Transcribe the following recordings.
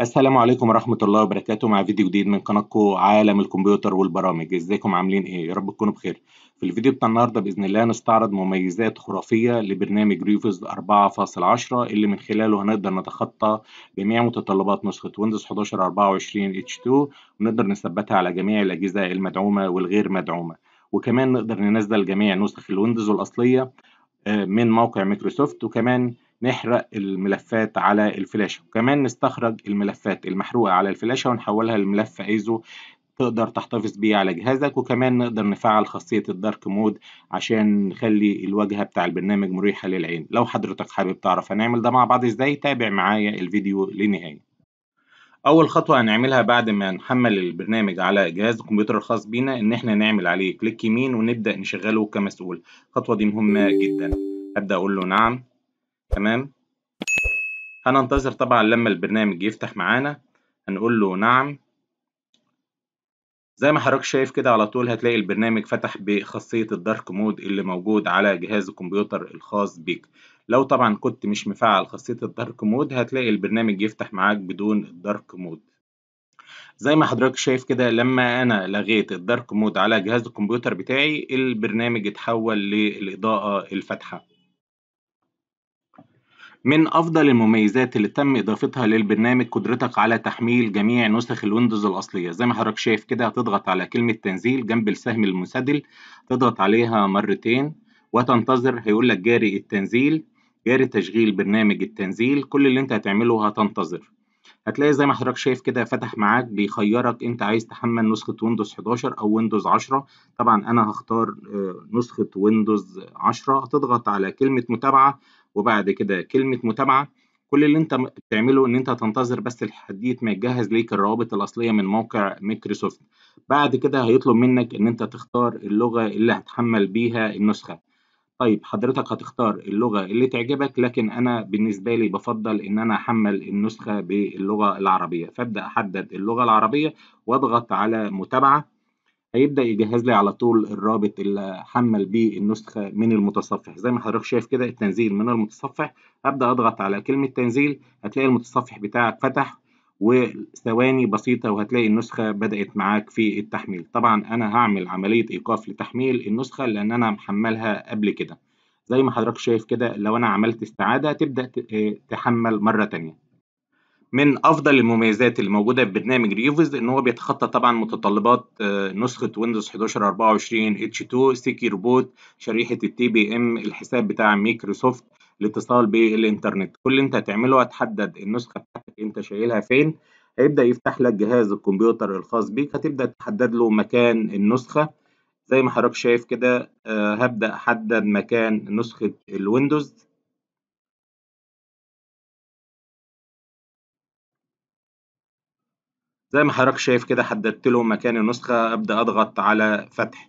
السلام عليكم ورحمة الله وبركاته مع فيديو جديد من قناتكم عالم الكمبيوتر والبرامج ازيكم عاملين ايه يا رب تكونوا بخير في الفيديو بتاع النهارده باذن الله هنستعرض مميزات خرافية لبرنامج ريفز 4.10 اللي من خلاله هنقدر نتخطى جميع متطلبات نسخة ويندوز 11 24 H2 ونقدر نثبتها على جميع الأجهزة المدعومة والغير مدعومة وكمان نقدر ننزل جميع نسخ الويندوز الأصلية آه، من موقع مايكروسوفت وكمان نحرق الملفات على الفلاشة وكمان نستخرج الملفات المحروقة على الفلاشة ونحولها لملف ايزو تقدر تحتفظ بيه على جهازك وكمان نقدر نفعل خاصية الدارك مود عشان نخلي الواجهة بتاع البرنامج مريحة للعين لو حضرتك حابب تعرف هنعمل ده مع بعض ازاي تابع معايا الفيديو لنهاية أول خطوة هنعملها بعد ما نحمل البرنامج على جهاز الكمبيوتر الخاص بينا إن إحنا نعمل عليه كليك يمين ونبدأ نشغله كمسؤول الخطوة دي مهمة جدا أبدأ أقول له نعم تمام هننتظر طبعا لما البرنامج يفتح معانا هنقول له نعم زي ما حضرتك شايف كده على طول هتلاقي البرنامج فتح بخاصية الدارك مود اللي موجود على جهاز الكمبيوتر الخاص بيك لو طبعا كنت مش مفعل خاصية الدارك مود هتلاقي البرنامج يفتح معاك بدون الدارك مود زي ما حضرتك شايف كده لما انا لغيت الدارك مود على جهاز الكمبيوتر بتاعي البرنامج اتحول للإضاءة الفاتحة من أفضل المميزات اللي تم إضافتها للبرنامج قدرتك على تحميل جميع نسخ الويندوز الأصلية زي ما حضرتك شايف كده هتضغط على كلمة تنزيل جنب السهم المسدل تضغط عليها مرتين وتنتظر هيقول لك جاري التنزيل جاري تشغيل برنامج التنزيل كل اللي انت هتعمله هتنتظر هتلاقي زي ما حضرتك شايف كده فتح معاك بيخيرك انت عايز تحمل نسخة ويندوز 11 او ويندوز 10 طبعا انا هختار آه، نسخة ويندوز 10 هتضغط على كلمة متابعة وبعد كده كلمة متابعة كل اللي انت بتعمله ان انت تنتظر بس الحديث ما يجهز ليك الروابط الاصليه من موقع مايكروسوفت بعد كده هيطلب منك ان انت تختار اللغه اللي هتحمل بيها النسخه طيب حضرتك هتختار اللغه اللي تعجبك لكن انا بالنسبه لي بفضل ان انا احمل النسخه باللغه العربيه فابدا احدد اللغه العربيه واضغط على متابعه هيبدا يجهز لي على طول الرابط اللي حمل بيه النسخه من المتصفح زي ما حضرتك شايف كده التنزيل من المتصفح ابدا اضغط على كلمه تنزيل هتلاقي المتصفح بتاعك فتح وثواني بسيطة وهتلاقي النسخة بدأت معاك في التحميل طبعا أنا هعمل عملية إيقاف لتحميل النسخة لأن أنا محملها قبل كده زي ما حضرتك شايف كده لو أنا عملت استعادة تبدأ آه، تحمل مرة تانية من افضل المميزات اللي موجوده في برنامج ريوفز ان هو بيتخطى طبعا متطلبات آه، نسخه ويندوز 11 24 اتش 2 ستيكي روبوت شريحه التي بي ام الحساب بتاع مايكروسوفت الاتصال بالانترنت كل اللي انت هتعمله هتحدد النسخه بتاعتك انت شايلها فين هيبدا يفتح لك جهاز الكمبيوتر الخاص بيك هتبدا تحدد له مكان النسخه زي ما حضرتك شايف كده آه، هبدا احدد مكان نسخه الويندوز زي ما حضرتك شايف كده حددت له مكان النسخة أبدأ أضغط على فتح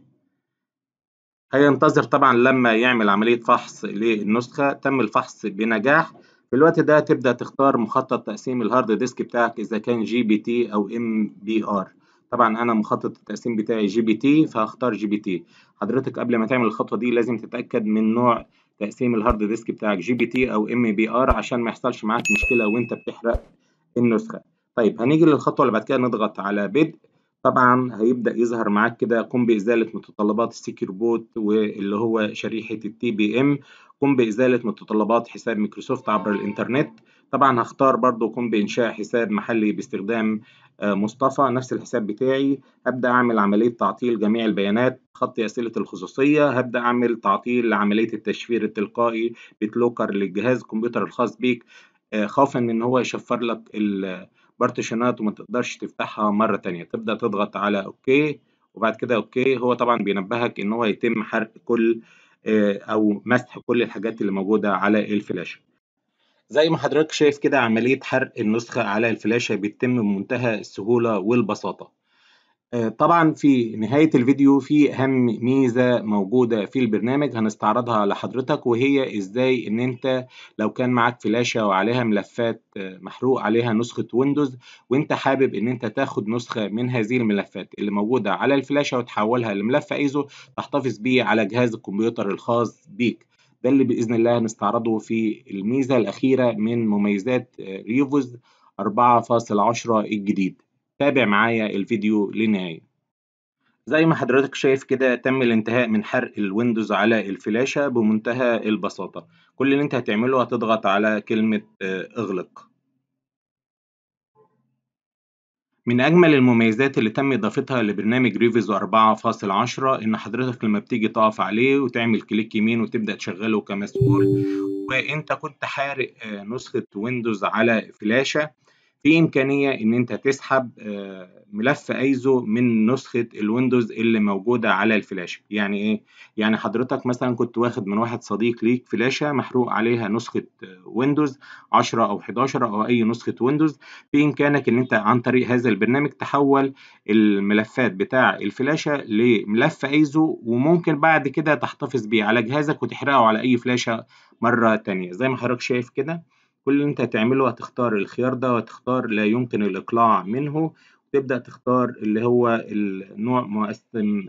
هينتظر طبعا لما يعمل عملية فحص للنسخة تم الفحص بنجاح في الوقت ده تبدأ تختار مخطط تقسيم الهارد ديسك بتاعك إذا كان جي بي تي أو ام بي ار طبعا أنا مخطط التقسيم بتاعي جي بي تي فهختار جي بي تي حضرتك قبل ما تعمل الخطوة دي لازم تتأكد من نوع تقسيم الهارد ديسك بتاعك جي بي تي أو ام بي ار عشان ما يحصلش معاك مشكلة وأنت بتحرق النسخة طيب هنيجي للخطوة اللي بعد كده نضغط على بدء طبعا هيبدأ يظهر معاك كده قم بإزالة متطلبات السكيور بوت واللي هو شريحة التي بي ام قم بإزالة متطلبات حساب مايكروسوفت عبر الإنترنت طبعا هختار برضو قم بإنشاء حساب محلي باستخدام آه، مصطفى نفس الحساب بتاعي هبدأ أعمل عملية تعطيل جميع البيانات خط أسئلة الخصوصية هبدأ أعمل تعطيل لعملية التشفير التلقائي بتلوكر للجهاز الكمبيوتر الخاص بيك آه، خوفا ان هو يشفر لك بارتيشنات وما تقدرش تفتحها مرة تانية تبدأ تضغط على اوكي وبعد كده اوكي هو طبعا بينبهك ان هو يتم حرق كل آه، او مسح كل الحاجات اللي موجودة على الفلاشة زي ما حضرتك شايف كده عملية حرق النسخة على الفلاشة بتتم بمنتهى السهولة والبساطة آه، طبعا في نهاية الفيديو في أهم ميزة موجودة في البرنامج هنستعرضها لحضرتك وهي إزاي إن أنت لو كان معاك فلاشة وعليها ملفات آه، محروق عليها نسخة ويندوز وأنت حابب إن أنت تاخد نسخة من هذه الملفات اللي موجودة على الفلاشة وتحولها لملف أيزو تحتفظ بيه على جهاز الكمبيوتر الخاص بيك ده اللي بإذن الله هنستعرضه في الميزة الأخيرة من مميزات آه، ريفوز 4.10 الجديد تابع معايا الفيديو للنهاية زي ما حضرتك شايف كده تم الانتهاء من حرق الويندوز على الفلاشة بمنتهى البساطة كل اللي انت هتعمله هتضغط على كلمة آه، اغلق من أجمل المميزات اللي تم إضافتها لبرنامج ريفيز 4.10 إن حضرتك لما بتيجي تقف عليه وتعمل كليك يمين وتبدأ تشغله كمسؤول وأنت كنت حارق آه، نسخة ويندوز على فلاشة في إمكانية إن أنت تسحب آه، ملف ايزو من نسخه الويندوز اللي موجوده على الفلاشه يعني ايه يعني حضرتك مثلا كنت واخد من واحد صديق ليك فلاشه محروق عليها نسخه آه، ويندوز 10 او 11 او اي نسخه ويندوز في امكانك ان انت عن طريق هذا البرنامج تحول الملفات بتاع الفلاشه لملف ايزو وممكن بعد كده تحتفظ بيه على جهازك وتحرقه على اي فلاشه مره تانية زي ما حضرتك شايف كده كل اللي انت هتعمله هتختار الخيار ده وهتختار لا يمكن الإقلاع منه وتبدأ تختار اللي هو النوع مقسم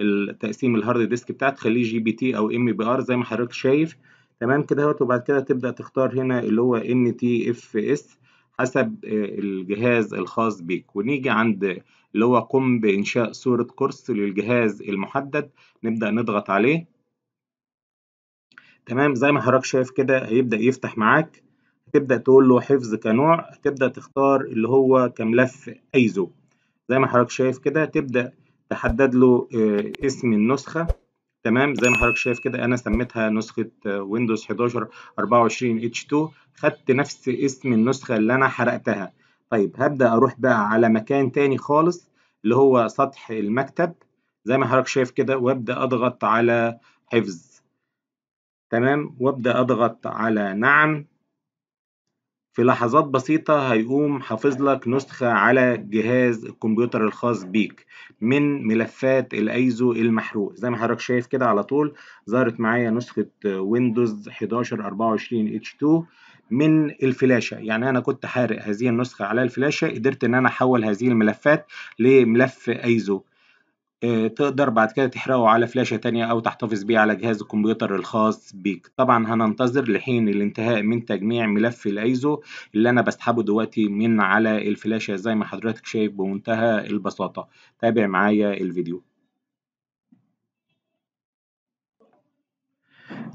التقسيم الهارد ديسك بتاعك تخليه جي بي تي او ام بي ار زي ما حضرتك شايف تمام كده وبعد كده تبدأ تختار هنا اللي هو ان تي اف اس حسب آه، الجهاز الخاص بيك ونيجي عند اللي هو قم بإنشاء صورة قرص للجهاز المحدد نبدأ نضغط عليه تمام زي ما حضرتك شايف كده هيبدأ يفتح معاك تبدأ تقول له حفظ كنوع تبدأ تختار اللي هو كملف أيزو زي ما حضرتك شايف كده تبدأ تحدد له آه، اسم النسخة تمام زي ما حضرتك شايف كده انا سميتها نسخه ويندوز 11 24 اتش 2 خدت نفس اسم النسخه اللي انا حرقتها طيب هبدا اروح بقى على مكان تاني خالص اللي هو سطح المكتب زي ما حضرتك شايف كده وابدا اضغط على حفظ تمام وابدا اضغط على نعم في لحظات بسيطة هيقوم حافظ لك نسخة على جهاز الكمبيوتر الخاص بيك من ملفات الايزو المحروق زي ما حضرتك شايف كده على طول ظهرت معايا نسخة ويندوز 11 24 H2 من الفلاشة يعني أنا كنت حارق هذه النسخة على الفلاشة قدرت إن أنا أحول هذه الملفات لملف ايزو آه، تقدر بعد كده تحرقه على فلاشة تانية أو تحتفظ بيه على جهاز الكمبيوتر الخاص بيك طبعا هننتظر لحين الانتهاء من تجميع ملف الايزو اللي أنا بسحبه دلوقتي من على الفلاشة زي ما حضرتك شايف بمنتهى البساطة تابع معايا الفيديو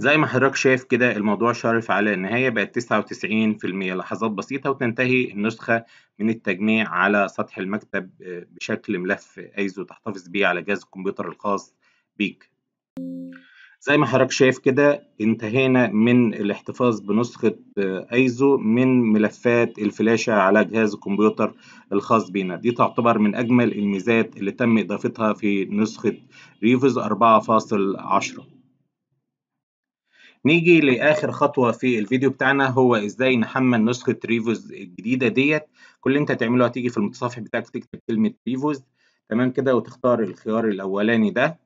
زي ما حضرتك شايف كده الموضوع شرف على النهاية بقت 99% لحظات بسيطة وتنتهي النسخة من التجميع على سطح المكتب آه، بشكل ملف أيزو تحتفظ بيه على جهاز الكمبيوتر الخاص بيك زي ما حضرتك شايف كده انتهينا من الاحتفاظ بنسخة آه، ايزو من ملفات الفلاشة على جهاز الكمبيوتر الخاص بينا دي تعتبر من اجمل الميزات اللي تم اضافتها في نسخة ريفز 4.10 نيجي لاخر خطوه في الفيديو بتاعنا هو ازاي نحمل نسخه ريفوز الجديده ديت كل اللي انت هتعمله هتيجي في المتصفح بتاعك تكتب كلمه ريفوز تمام كده وتختار الخيار الاولاني ده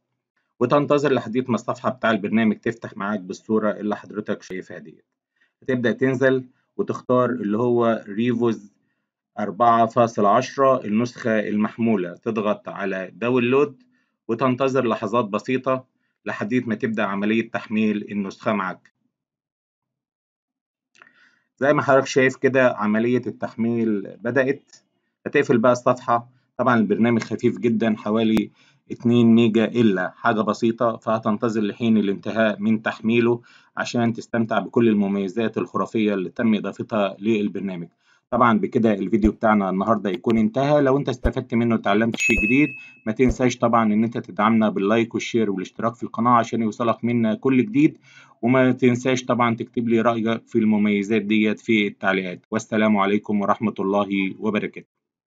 وتنتظر لحد ما الصفحه بتاع البرنامج تفتح معاك بالصوره اللي حضرتك شايفها ديت هتبدا تنزل وتختار اللي هو ريفوز 4.10 النسخه المحموله تضغط على داونلود وتنتظر لحظات بسيطه لحديت ما تبدأ عملية تحميل النسخة معك زي ما حضرتك شايف كده عملية التحميل بدأت هتقفل بقى الصفحة طبعا البرنامج خفيف جدا حوالي 2 ميجا إلا حاجة بسيطة فهتنتظر لحين الانتهاء من تحميله عشان تستمتع بكل المميزات الخرافية اللي تم إضافتها للبرنامج طبعا بكده الفيديو بتاعنا النهارده يكون انتهى لو انت استفدت منه وتعلمت شيء جديد ما تنساش طبعا ان انت تدعمنا باللايك والشير والاشتراك في القناه عشان يوصلك منا كل جديد وما تنساش طبعا تكتب لي رايك في المميزات ديت في التعليقات والسلام عليكم ورحمه الله وبركاته